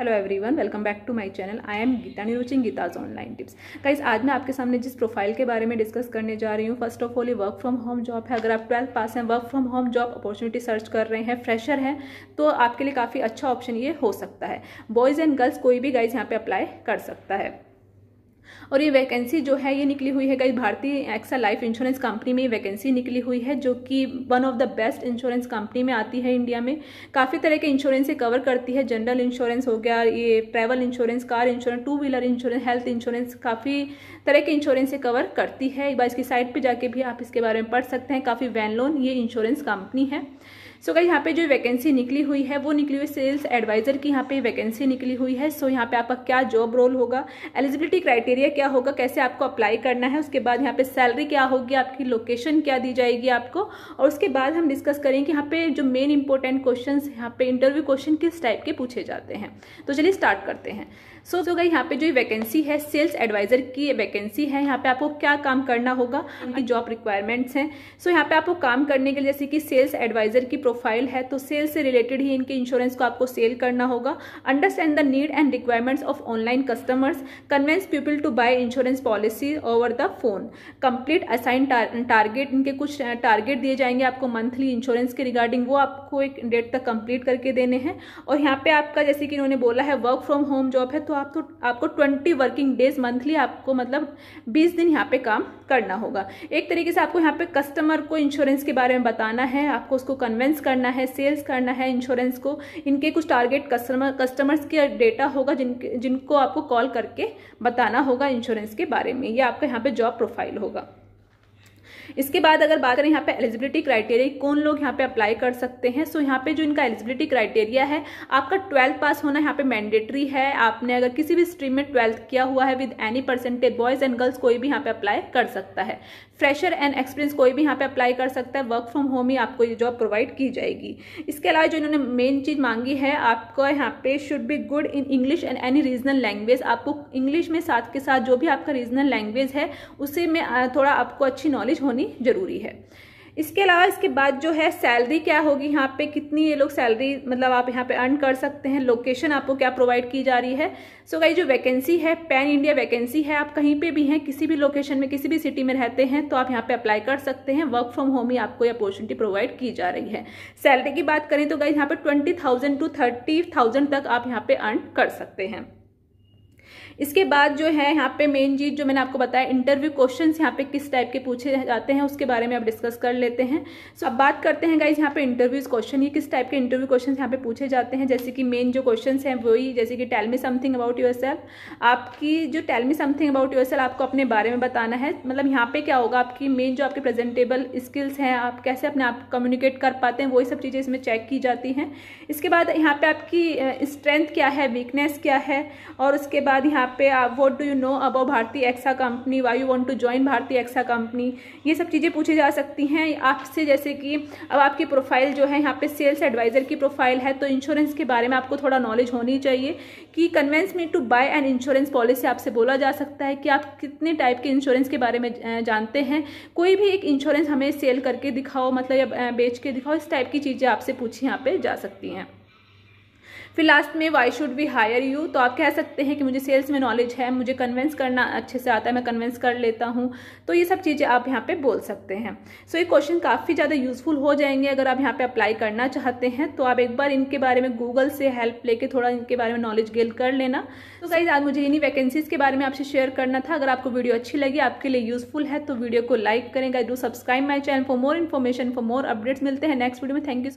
hello everyone welcome back to my channel I am Geeta new watching Geeta's online tips guys आज मैं आपके सामने जिस प्रोफाइल के बारे में डिस्कस करने जा रही हूँ फर्स्ट ऑफ ऑल ये वर्क फ्रॉम होम जॉब है अगर आप ट्वेल्थ पास हैं work from home job opportunity search कर रहे हैं फ्रेशर हैं तो आपके लिए काफ़ी अच्छा ऑप्शन ये हो सकता है बॉयज़ एंड गर्ल्स कोई भी गाइज यहाँ पर अप्लाई कर सकता है और ये वैकेंसी जो है ये निकली हुई है कई Bharti AXA life insurance company में वैकेंसी निकली हुई है जो कि one of the best insurance company में आती है इंडिया में काफ़ी तरह के इंश्योरेंस से कवर करती है जनरल इंश्योरेंस हो गया ये travel insurance car insurance two wheeler insurance health insurance काफ़ी तरह के इंश्योरेंस से कवर करती है एक बार इसकी साइट पर जाके भी आप इसके बारे में पढ़ सकते हैं काफ़ी वैन लोन ये इंश्योरेंस कंपनी है सो so, यहाँ पे जो वैकेंसी निकली हुई है वो निकली हुई सेल्स एडवाइजर की यहाँ पे वैकेंसी निकली हुई है सो so, यहाँ पे आपका क्या जॉब रोल होगा एलिजिबिलिटी क्राइटेरिया क्राइटेरिया क्या होगा कैसे आपको अप्लाई करना है उसके बाद यहाँ पे सैलरी क्या होगी आपकी लोकेशन क्या दी जाएगी आपको और उसके बाद हम डिस्कस करेंगे कि यहाँ पे जो मेन इंपॉर्टेंट क्वेश्चन यहाँ पे इंटरव्यू क्वेश्चन किस टाइप के पूछे जाते हैं तो चलिए स्टार्ट करते हैं सो so, जो तो गई यहाँ पे जो वैकेंसी है सेल्स एडवाइजर की वैकेंसी है यहाँ पे आपको क्या काम करना होगा उनकी जॉब रिक्वायरमेंट्स हैं सो so, यहाँ पे आपको काम करने के लिए जैसे कि सेल्स एडवाइजर की प्रोफाइल है तो सेल्स से रिलेटेड ही इनके इंश्योरेंस को आपको सेल करना होगा understand the need and requirements of online customers convince people to buy insurance policy over the phone complete assign target इनके कुछ टारगेट दिए जाएंगे आपको मंथली इंश्योरेंस के रिगार्डिंग वो आपको एक डेट तक कंप्लीट करके देने हैं और यहाँ पे आपका जैसे कि इन्होंने बोला है वर्क फ्रॉम होम जॉब है तो आप तो आपको ट्वेंटी वर्किंग डेज मंथली आपको मतलब बीस दिन यहाँ पे काम करना होगा एक तरीके से आपको यहाँ पे कस्टमर को इंश्योरेंस के बारे में बताना है आपको उसको कन्वेंस करना है सेल्स करना है इंश्योरेंस को इनके कुछ टारगेट कस्टमर कस्टमर्स के डेटा होगा जिनके जिनको आपको कॉल करके बताना होगा इंश्योरेंस के बारे में ये आपका यहाँ पे जॉब प्रोफाइल होगा इसके बाद अगर बात करें यहाँ पे एलिजिबिलिटी क्राइटेरिया कौन लोग यहाँ पे अप्लाई कर सकते हैं सो यहाँ पे जो इनका एलिजिबिलिटी क्राइटेरिया है आपका ट्वेल्थ पास होना यहाँ पे मैंडेटरी है आपने अगर किसी भी स्ट्रीम में ट्वेल्थ किया हुआ है with any percentage boys and girls कोई भी यहाँ पे अप्लाई कर सकता है फ्रेशर एंड एक्सपीरियंस कोई भी यहाँ पे अप्लाई कर सकता है वर्क फ्रॉम होम ही आपको ये जॉब प्रोवाइड की जाएगी इसके अलावा जो इन्होंने मेन चीज़ मांगी है आपको यहाँ पे should be good in English and any regional language आपको इंग्लिश में साथ के साथ जो भी आपका रीजनल लैंग्वेज है उसे में थोड़ा आपको अच्छी नॉलेज होनी ज़रूरी है इसके अलावा इसके बाद जो है सैलरी क्या होगी यहाँ पे कितनी ये लोग सैलरी मतलब आप यहाँ पे अर्न कर सकते हैं लोकेशन आपको क्या प्रोवाइड की जा रही है सो so, गाई जो वैकेंसी है पैन इंडिया वैकेंसी है आप कहीं पे भी हैं किसी भी लोकेशन में किसी भी सिटी में रहते हैं तो आप यहाँ पे अप्लाई कर सकते हैं वर्क फ्रॉम होम ही आपको ये अपॉर्चुनिटी प्रोवाइड की जा रही है सैलरी की बात करें तो गाई यहाँ पे ट्वेंटी टू थर्टी तक आप यहाँ पे अर्न कर सकते हैं इसके बाद जो है यहाँ पे मेन चीज जो मैंने आपको बताया इंटरव्यू क्वेश्चन यहाँ पे किस टाइप के पूछे जाते हैं उसके बारे में आप डिस्कस कर लेते हैं सो अब बात करते हैं गाइज यहाँ पे इंटरव्यूज क्वेश्चन ये किस टाइप के इंटरव्यू क्वेश्चन यहाँ पे पूछे जाते हैं जैसे कि मेन जो क्वेश्चन हैं वही जैसे कि टेलमी समथिंग अबाउट योर आपकी जो टेलमी समथिंग अबाउट योर आपको अपने बारे में बताना है मतलब यहाँ पे क्या होगा आपकी मेन जो आपके प्रेजेंटेबल स्किल्स हैं आप कैसे अपने आप कम्युनिकेट कर पाते हैं वही सब चीज़ें इसमें चेक की जाती हैं इसके बाद यहाँ पे आपकी स्ट्रेंथ क्या है वीकनेस क्या है और उसके बाद यहाँ आप पे what do you know about Bharti AXA company why you want to join Bharti AXA company ये सब चीज़ें पूछी जा सकती हैं आपसे जैसे कि अब आपकी प्रोफाइल जो है यहाँ पे सेल्स एडवाइज़र की प्रोफाइल है तो इंश्योरेंस के बारे में आपको थोड़ा नॉलेज होनी चाहिए कि convince me to buy an insurance policy आपसे बोला जा सकता है कि आप कितने टाइप के इंश्योरेंस के बारे में जानते हैं कोई भी एक इंश्योरेंस हमें सेल करके दिखाओ मतलब या बेच के दिखाओ इस टाइप की चीज़ें आपसे पूछी यहाँ पर जा सकती हैं फिर लास्ट में why should be hire you तो आप कह सकते हैं कि मुझे सेल्स में नॉलेज है मुझे कन्वेंस करना अच्छे से आता है मैं कन्वेंस कर लेता हूँ तो ये सब चीज़ें आप यहाँ पर बोल सकते हैं सो ये क्वेश्चन काफ़ी ज़्यादा यूजफुल हो जाएंगे अगर आप यहाँ पर अप्लाई करना चाहते हैं तो आप एक बार इनके बारे में गूगल से हेल्प लेके थोड़ा इनके बारे में नॉलेज गेन कर लेना तो गाइज आज मुझे इन्हीं वैकेंसीज़ के बारे में आपसे शेयर करना था अगर आपको वीडियो अच्छी लगी आपके लिए यूजफुल है तो वीडियो को लाइक करें guys do subscribe my channel for more information for more updates मिलते हैं नेक्स्ट वीडियो में थैंक यू